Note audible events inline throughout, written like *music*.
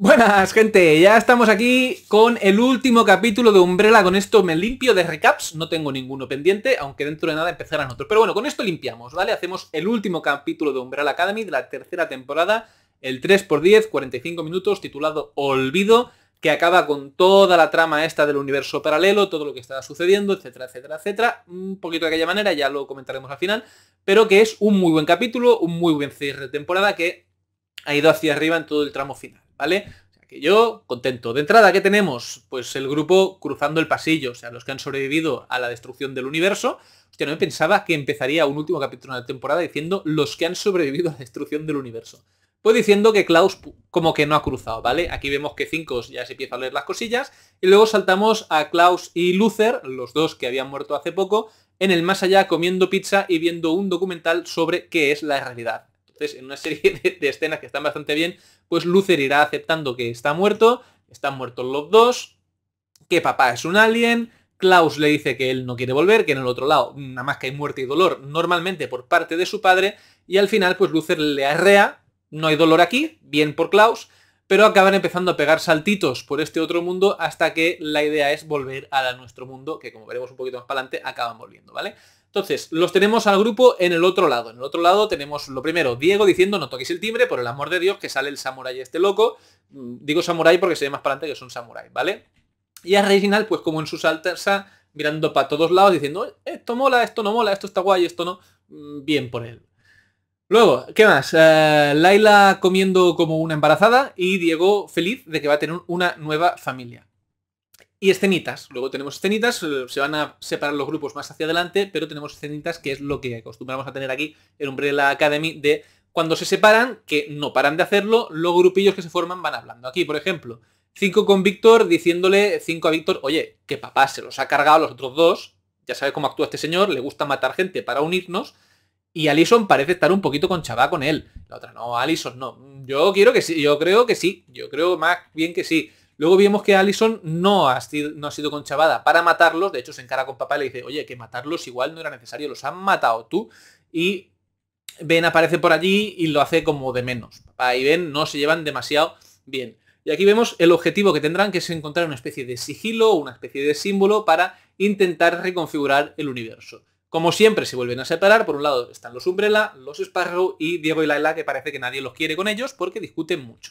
Buenas gente, ya estamos aquí con el último capítulo de Umbrella, con esto me limpio de recaps, no tengo ninguno pendiente, aunque dentro de nada empezarán otros, pero bueno, con esto limpiamos, ¿vale? Hacemos el último capítulo de Umbrella Academy de la tercera temporada, el 3x10, 45 minutos, titulado Olvido, que acaba con toda la trama esta del universo paralelo, todo lo que está sucediendo, etcétera, etcétera, etcétera, un poquito de aquella manera, ya lo comentaremos al final, pero que es un muy buen capítulo, un muy buen cierre de temporada que ha ido hacia arriba en todo el tramo final. ¿vale? O sea, que yo contento. De entrada, ¿qué tenemos? Pues el grupo cruzando el pasillo, o sea, los que han sobrevivido a la destrucción del universo. Hostia, no me pensaba que empezaría un último capítulo de la temporada diciendo los que han sobrevivido a la destrucción del universo. Pues diciendo que Klaus como que no ha cruzado, ¿vale? Aquí vemos que 5 ya se empieza a leer las cosillas. Y luego saltamos a Klaus y Luther, los dos que habían muerto hace poco, en el más allá comiendo pizza y viendo un documental sobre qué es la realidad. Entonces, en una serie *laughs* de, escenas que están bastante bien, pues Luther irá aceptando que está muerto, están muertos los dos, que papá es un alien, Klaus le dice que él no quiere volver, que en el otro lado nada más que hay muerte y dolor, normalmente por parte de su padre, y al final pues Luther le arrea, no hay dolor aquí, bien por Klaus, pero acaban empezando a pegar saltitos por este otro mundo hasta que la idea es volver a nuestro mundo, que como veremos un poquito más para adelante, acaban volviendo, ¿vale? Entonces, los tenemos al grupo en el otro lado. En el otro lado tenemos lo primero, Diego diciendo no toquéis el timbre, por el amor de Dios, que sale el samurái este loco. Mm, digo samurái porque se ve más para adelante que son samurái, ¿vale? Y a Reginald, pues como en su salsa, mirando para todos lados, diciendo, eh, esto mola, esto no mola, esto está guay, esto no. Mm, bien por él. Luego, ¿qué más? Eh, Laila comiendo como una embarazada y Diego feliz de que va a tener una nueva familia y escenitas. Luego tenemos escenitas, eh, se van a separar los grupos más hacia adelante, pero tenemos escenitas que es lo que acostumbramos a tener aquí en Umbrella Academy de cuando se separan, que no paran de hacerlo, los grupillos que se forman van hablando. Aquí, por ejemplo, 5 con Víctor diciéndole 5 a Víctor, oye, que papá se los ha cargado los otros dos, ya sabe cómo actúa este señor, le gusta matar gente para unirnos, y Alison parece estar un poquito con chava con él. La otra, no, Alison no. Yo quiero que sí, yo creo que sí, yo creo más bien que sí. Luego vimos que Allison no ha sido, no ha conchavada para matarlos, de hecho se encara con papá y le dice, oye, que matarlos igual no era necesario, los han matado tú. Y Ben aparece por allí y lo hace como de menos. Papá y Ben no se llevan demasiado bien. Y aquí vemos el objetivo que tendrán, que es encontrar una especie de sigilo, una especie de símbolo para intentar reconfigurar el universo. Como siempre se vuelven a separar, por un lado están los Umbrella, los Sparrow y Diego y Laila, que parece que nadie los quiere con ellos porque discuten mucho.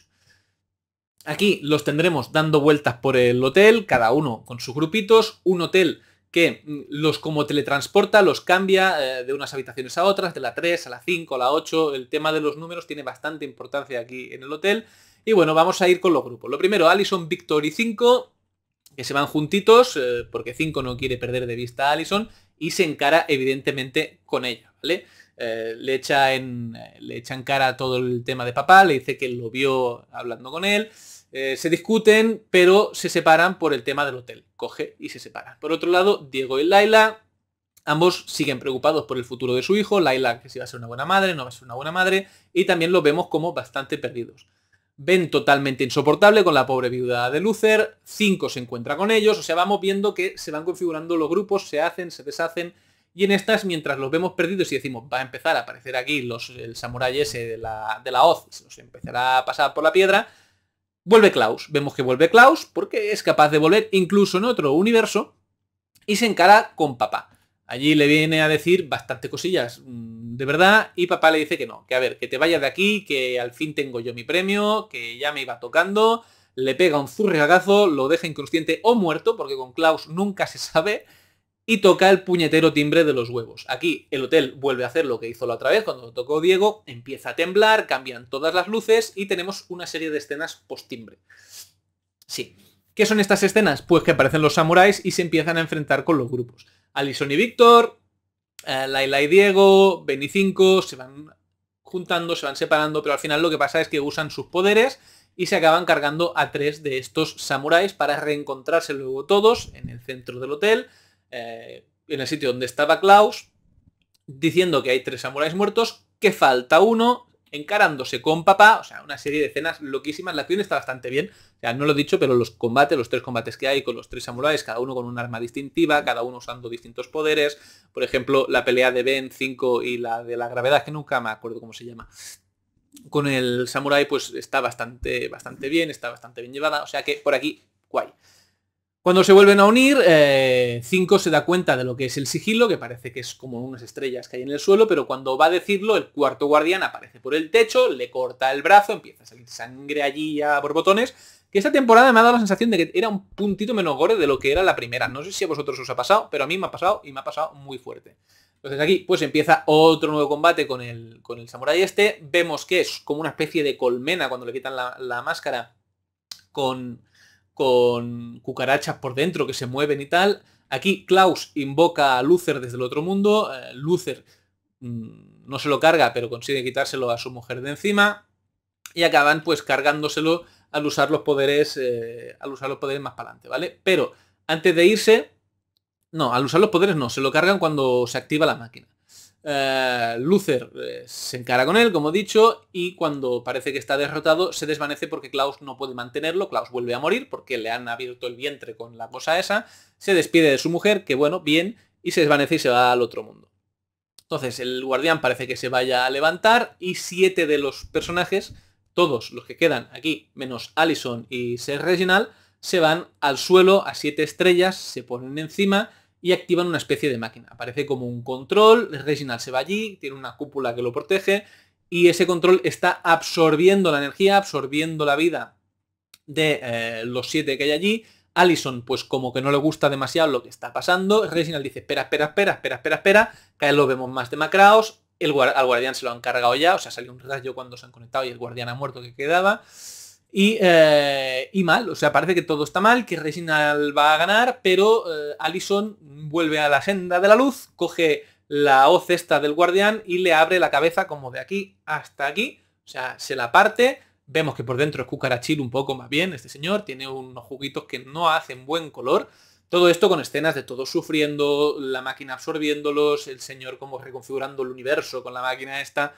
Aquí los tendremos dando vueltas por el hotel, cada uno con sus grupitos, un hotel que mm, los como teletransporta, los cambia eh, de unas habitaciones a otras, de la 3 a la 5, a la 8, el tema de los números tiene bastante importancia aquí en el hotel. Y bueno, vamos a ir con los grupos. Lo primero, Alison, Víctor y 5, que se van juntitos, eh, porque 5 no quiere perder de vista a Allison, y se encara evidentemente con ella, ¿vale? Eh, le, echa en, le echa en cara todo el tema de papá, le dice que lo vio hablando con él, eh, se discuten, pero se separan por el tema del hotel. Coge y se separan. Por otro lado, Diego y Laila, ambos siguen preocupados por el futuro de su hijo. Laila, que si va a ser una buena madre, no va a ser una buena madre. Y también los vemos como bastante perdidos. Ven totalmente insoportable con la pobre viuda de Luther. Cinco se encuentra con ellos. O sea, vamos viendo que se van configurando los grupos, se hacen, se deshacen. Y en estas, mientras los vemos perdidos y decimos, va a empezar a aparecer aquí los, el samurái ese de la, de la se los empezará a pasar por la piedra, Vuelve Klaus, vemos que vuelve Klaus porque es capaz de volver incluso en otro universo y se encara con papá. Allí le viene a decir bastante cosillas mm, de verdad y papá le dice que no, que a ver, que te vayas de aquí, que al fin tengo yo mi premio, que ya me iba tocando, le pega un zurriagazo, lo deja inconsciente o muerto, porque con Klaus nunca se sabe, y toca el puñetero timbre de los huevos. Aquí el hotel vuelve a hacer lo que hizo la otra vez cuando lo tocó Diego, empieza a temblar, cambian todas las luces y tenemos una serie de escenas post-timbre. Sí. ¿Qué son estas escenas? Pues que aparecen los samuráis y se empiezan a enfrentar con los grupos. Alison y Víctor, eh, Laila y Diego, Ben y se van juntando, se van separando, pero al final lo que pasa es que usan sus poderes y se acaban cargando a tres de estos samuráis para reencontrarse luego todos en el centro del hotel eh, en el sitio donde estaba Klaus, diciendo que hay tres samuráis muertos, que falta uno, encarándose con papá, o sea, una serie de escenas loquísimas, la acción está bastante bien, o no lo he dicho, pero los combates, los tres combates que hay con los tres samuráis, cada uno con un arma distintiva, cada uno usando distintos poderes, por ejemplo, la pelea de Ben 5 y la de la gravedad, que nunca me acuerdo cómo se llama, con el samurái pues está bastante, bastante bien, está bastante bien llevada, o sea que por aquí cuando se vuelven a unir, 5 eh, se da cuenta de lo que es el sigilo, que parece que es como unas estrellas que hay en el suelo, pero cuando va a decirlo, el cuarto guardián aparece por el techo, le corta el brazo, empieza a salir sangre allí por botones, que esta temporada me ha dado la sensación de que era un puntito menos gore de lo que era la primera. No sé si a vosotros os ha pasado, pero a mí me ha pasado y me ha pasado muy fuerte. Entonces aquí pues empieza otro nuevo combate con el, con el samurái este. Vemos que es como una especie de colmena cuando le quitan la, la máscara con, con cucarachas por dentro que se mueven y tal. Aquí Klaus invoca a Luther desde el otro mundo. Eh, mm, no se lo carga, pero consigue quitárselo a su mujer de encima. Y acaban pues cargándoselo al usar los poderes. Eh, al usar los poderes más para adelante, ¿vale? Pero antes de irse. No, al usar los poderes no, se lo cargan cuando se activa la máquina. Eh, Luther eh, se encara con él, como he dicho, y cuando parece que está derrotado, se desvanece porque Klaus no puede mantenerlo, Klaus vuelve a morir porque le han abierto el vientre con la cosa esa, se despide de su mujer, que bueno, bien, y se desvanece y se va al otro mundo. Entonces el guardián parece que se vaya a levantar y siete de los personajes, todos los que quedan aquí, menos Allison y Ser Reginald, se van al suelo a siete estrellas, se ponen encima, y activan una especie de máquina. Aparece como un control, Reginald se va allí, tiene una cúpula que lo protege y ese control está absorbiendo la energía, absorbiendo la vida de eh, los siete que hay allí. Allison, pues como que no le gusta demasiado lo que está pasando. Reginald dice, espera, espera, espera, espera, espera, espera. Cada vez lo vemos más demacrados. El, al guardián se lo han cargado ya, o sea, salió un rayo cuando se han conectado y el guardián ha muerto que quedaba. Eh, y, mal, o sea, parece que todo está mal, que Reginald va a ganar, pero Alison eh, Allison vuelve a la senda de la luz, coge la hoz esta del guardián y le abre la cabeza como de aquí hasta aquí, o sea, se la parte, vemos que por dentro es cucarachil un poco más bien, este señor tiene unos juguitos que no hacen buen color, todo esto con escenas de todos sufriendo, la máquina absorbiéndolos, el señor como reconfigurando el universo con la máquina esta,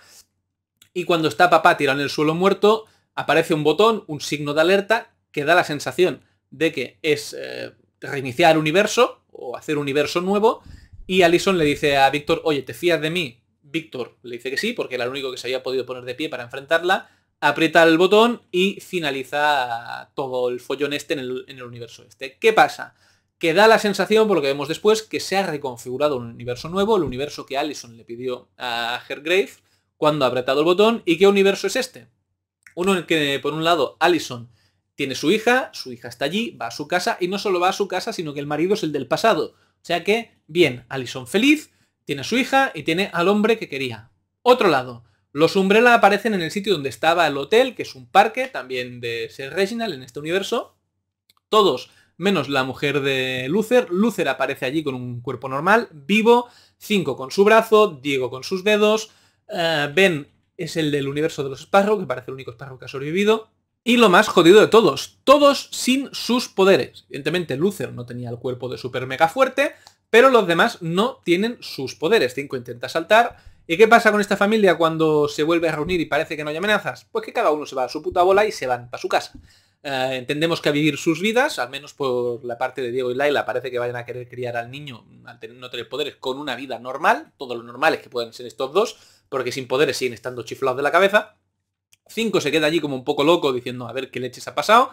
y cuando está papá tira en el suelo muerto, aparece un botón, un signo de alerta, que da la sensación de que es eh, reiniciar el universo o hacer un universo nuevo. Y Alison le dice a Víctor, oye, ¿te fías de mí? Víctor le dice que sí, porque era el único que se había podido poner de pie para enfrentarla. Aprieta el botón y finaliza todo el follón este en el, en el universo este. ¿Qué pasa? que da la sensación, por lo que vemos después, que se ha reconfigurado un universo nuevo, el universo que Allison le pidió a Hergrave cuando ha apretado el botón. ¿Y qué universo es este? Uno en el que, por un lado, Alison tiene su hija, su hija está allí, va a su casa, y no solo va a su casa, sino que el marido es el del pasado. O sea que, bien, Allison feliz, tiene a su hija y tiene al hombre que quería. Otro lado, los Umbrella aparecen en el sitio donde estaba el hotel, que es un parque, también de Ser Reginald en este universo. Todos, menos la mujer de Luther. Luther aparece allí con un cuerpo normal, vivo, Cinco con su brazo, Diego con sus dedos, eh, Ben es el del universo de los Sparrow, que parece el único Sparrow que ha sobrevivido. Y lo más jodido de todos, todos sin sus poderes. Evidentemente Lúcer no tenía el cuerpo de super mega fuerte, pero los demás no tienen sus poderes. Cinco intenta saltar. ¿Y qué pasa con esta familia cuando se vuelve a reunir y parece que no hay amenazas? Pues que cada uno se va a su puta bola y se van para su casa. Eh, entendemos que a vivir sus vidas, al menos por la parte de Diego y Laila, parece que vayan a querer criar al niño al tener, no tener poderes con una vida normal, todo lo normal es que pueden ser estos dos, porque sin poderes siguen estando chiflados de la cabeza. Cinco se queda allí como un poco loco diciendo a ver qué leches ha pasado.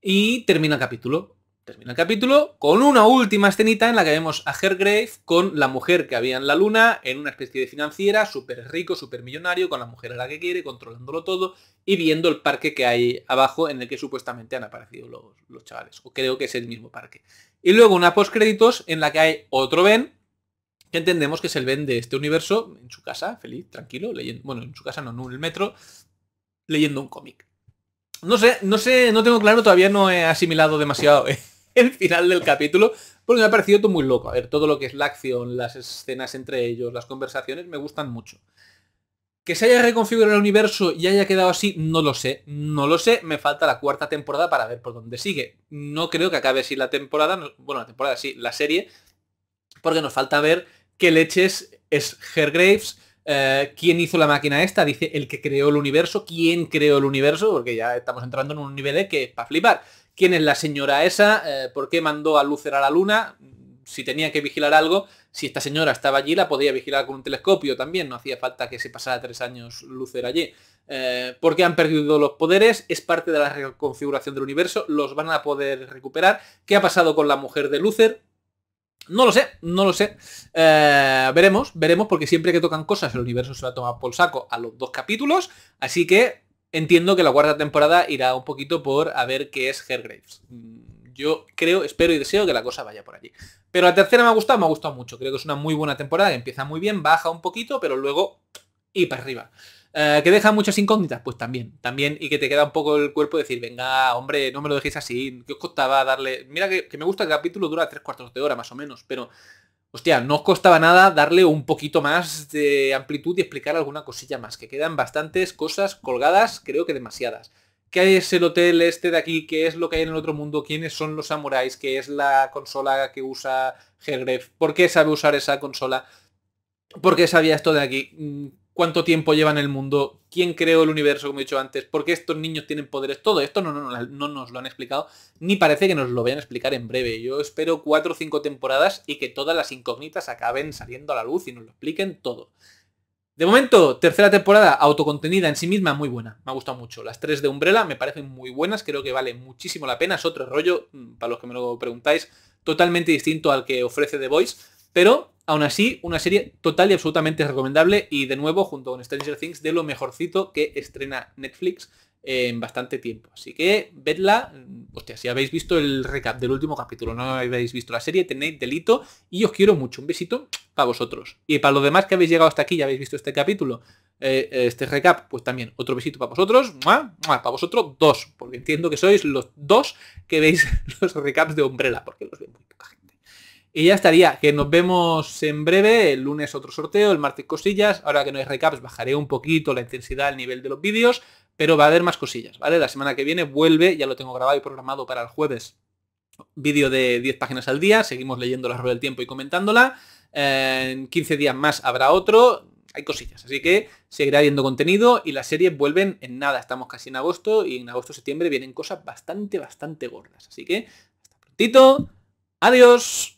Y termina el capítulo. Termina el capítulo con una última escenita en la que vemos a Hergrave con la mujer que había en la luna, en una especie de financiera, súper rico, súper millonario, con la mujer a la que quiere, controlándolo todo y viendo el parque que hay abajo en el que supuestamente han aparecido los, los chavales. O creo que es el mismo parque. Y luego una post-créditos en la que hay otro Ben que entendemos que se el vende de este universo en su casa, feliz, tranquilo, leyendo, bueno, en su casa no, en el metro, leyendo un cómic. No sé, no sé, no tengo claro, todavía no he asimilado demasiado *laughs* el final del capítulo, porque me ha parecido todo muy loco. A ver, todo lo que es la acción, las escenas entre ellos, las conversaciones, me gustan mucho. Que se haya reconfigurado el universo y haya quedado así, no lo sé. No lo sé, me falta la cuarta temporada para ver por dónde sigue. No creo que acabe así la temporada, bueno, la temporada sí, la serie, porque nos falta ver qué leches es Hergraves, eh, quién hizo la máquina esta, dice el que creó el universo, quién creó el universo, porque ya estamos entrando en un nivel de que es para flipar. ¿Quién es la señora esa? Eh, ¿Por qué mandó a Lucer a la luna? Si tenía que vigilar algo, si esta señora estaba allí, la podía vigilar con un telescopio también, no hacía falta que se pasara tres años Lucer allí. Eh, ¿Por qué han perdido los poderes, es parte de la reconfiguración del universo, los van a poder recuperar. ¿Qué ha pasado con la mujer de Lúcer? No lo sé, no lo sé. Eh, veremos, veremos, porque siempre que tocan cosas el universo se a tomar por saco a los dos capítulos, así que entiendo que la cuarta temporada irá un poquito por a ver qué es Hergraves. Mm, yo creo, espero y deseo que la cosa vaya por allí. Pero la tercera me ha gustado, me ha gustado mucho. Creo que es una muy buena temporada, que empieza muy bien, baja un poquito, pero luego y para arriba. Eh, ¿Que deja muchas incógnitas? Pues también, también, y que te queda un poco el cuerpo decir, venga, hombre, no me lo dejéis así, ¿qué os costaba darle? Mira que, me gusta el capítulo dura tres cuartos de hora más o menos, pero hostia, no os costaba nada darle un poquito más de amplitud y explicar alguna cosilla más, que quedan bastantes cosas colgadas, creo que demasiadas. ¿Qué es el hotel este de aquí? ¿Qué es lo que hay en el otro mundo? ¿Quiénes son los samuráis? ¿Qué es la consola que usa Hergref? ¿Por qué sabe usar esa consola? ¿Por qué sabía esto de aquí? Mm, cuánto tiempo lleva en el mundo, quién creó el universo, como he dicho antes, por qué estos niños tienen poderes, todo esto no, no, no, nos lo han explicado, ni parece que nos lo vayan a explicar en breve. Yo espero cuatro o cinco temporadas y que todas las incógnitas acaben saliendo a la luz y nos lo expliquen todo. De momento, tercera temporada, autocontenida en sí misma, muy buena. Me ha gustado mucho. Las tres de Umbrella me parecen muy buenas, creo que vale muchísimo la pena. Es otro rollo, mm, para los que me lo preguntáis, totalmente distinto al que ofrece The Voice, pero Aún así, una serie total y absolutamente recomendable y de nuevo, junto con Stranger Things, de lo mejorcito que estrena Netflix en bastante tiempo. Así que vedla, hostia, si habéis visto el recap del último capítulo, no habéis visto la serie, tenéis delito y os quiero mucho. Un besito para vosotros. Y para los demás que habéis llegado hasta aquí y habéis visto este capítulo, eh, este recap, pues también otro besito para vosotros, para vosotros dos, porque entiendo que sois los dos que veis *laughs* los recaps de Umbrella, porque los veo muy poca gente. Y ya estaría, que nos vemos en breve, el lunes otro sorteo, el martes cosillas, ahora que no hay recaps bajaré un poquito la intensidad, el nivel de los vídeos, pero va a haber más cosillas, ¿vale? La semana que viene vuelve, ya lo tengo grabado y programado para el jueves, vídeo de 10 páginas al día, seguimos leyendo la rueda del tiempo y comentándola, eh, en 15 días más habrá otro, hay cosillas, así que seguirá habiendo contenido y las series vuelven en nada, estamos casi en agosto y en agosto-septiembre vienen cosas bastante, bastante gordas, así que hasta prontito, adiós.